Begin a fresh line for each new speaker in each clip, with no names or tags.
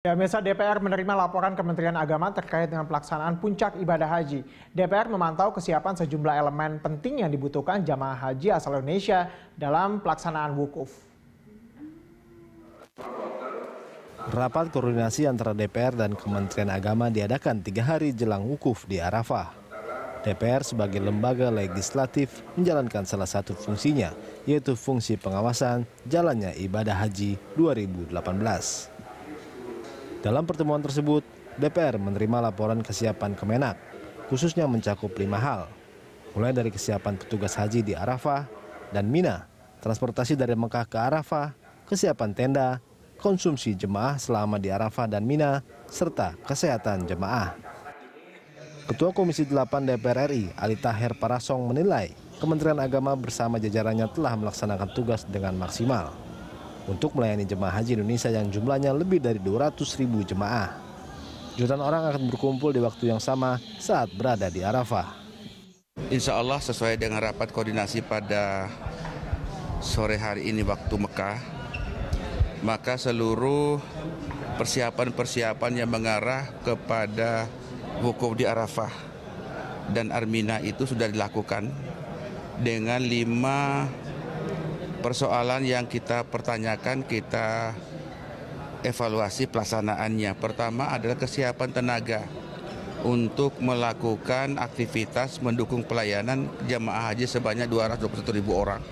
Ya, Mesa DPR menerima laporan Kementerian Agama terkait dengan pelaksanaan puncak ibadah haji. DPR memantau kesiapan sejumlah elemen penting yang dibutuhkan jamaah haji asal Indonesia dalam pelaksanaan wukuf. Rapat koordinasi antara DPR dan Kementerian Agama diadakan tiga hari jelang wukuf di Arafah. DPR sebagai lembaga legislatif menjalankan salah satu fungsinya, yaitu fungsi pengawasan jalannya ibadah haji 2018. Dalam pertemuan tersebut, DPR menerima laporan kesiapan Kemenak, khususnya mencakup lima hal, mulai dari kesiapan petugas haji di Arafah dan Mina, transportasi dari Mekah ke Arafah, kesiapan tenda, konsumsi jemaah selama di Arafah dan Mina, serta kesehatan jemaah. Ketua Komisi 8 DPR RI, Ali Taher Parasong menilai, Kementerian Agama bersama jajarannya telah melaksanakan tugas dengan maksimal untuk melayani jemaah haji Indonesia yang jumlahnya lebih dari 200 ribu jemaah. Jutaan orang akan berkumpul di waktu yang sama saat berada di Arafah.
Insya Allah sesuai dengan rapat koordinasi pada sore hari ini waktu Mekah, maka seluruh persiapan-persiapan yang mengarah kepada hukum di Arafah dan Armina itu sudah dilakukan dengan lima persoalan yang kita pertanyakan kita evaluasi pelaksanaannya. Pertama adalah kesiapan tenaga untuk melakukan aktivitas mendukung pelayanan jemaah haji sebanyak 221 ribu orang.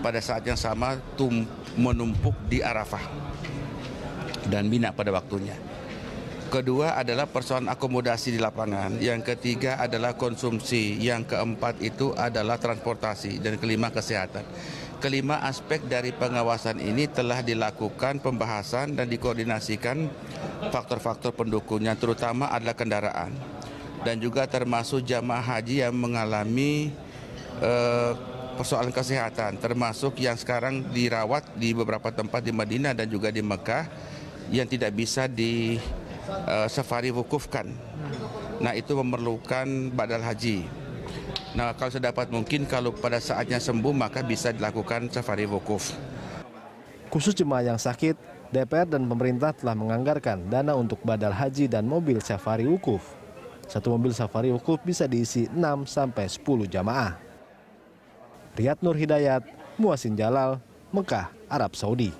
Pada saat yang sama tum menumpuk di Arafah dan Mina pada waktunya. Kedua adalah persoalan akomodasi di lapangan. Yang ketiga adalah konsumsi. Yang keempat itu adalah transportasi. Dan kelima kesehatan. Kelima aspek dari pengawasan ini telah dilakukan pembahasan dan dikoordinasikan faktor-faktor pendukungnya terutama adalah kendaraan dan juga termasuk jamaah haji yang mengalami eh, persoalan kesehatan termasuk yang sekarang dirawat di beberapa tempat di Madinah dan juga di Mekah yang tidak bisa di uh, safari wukufkan. Nah itu memerlukan badal haji. Nah kalau sedapat mungkin kalau pada saatnya sembuh maka bisa dilakukan safari
wukuf. Khusus jemaah yang sakit, DPR dan pemerintah telah menganggarkan dana untuk badal haji dan mobil safari wukuf. Satu mobil safari wukuf bisa diisi 6 sampai 10 jamaah. Riyad Nur Hidayat, Muasin Jalal, Mekah, Arab Saudi.